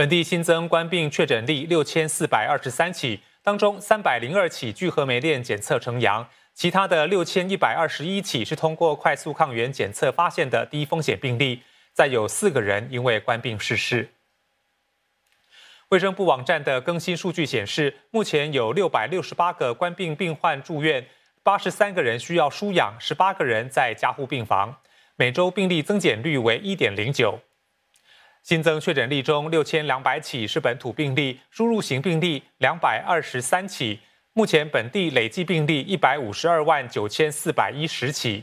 本地新增冠病确诊例六千四百二十三起，当中三百零二起聚合酶链检测呈阳，其他的六千一百二十一起是通过快速抗原检测发现的低风险病例。再有四个人因为冠病逝世。卫生部网站的更新数据显示，目前有六百六十八个冠病病患住院，八十三个人需要输氧，十八个人在加护病房。每周病例增减率为一点零九。新增确诊病例中，六千两百起是本土病例，输入型病例两百二十三起。目前本地累计病例一百五十二万九千四百一十起。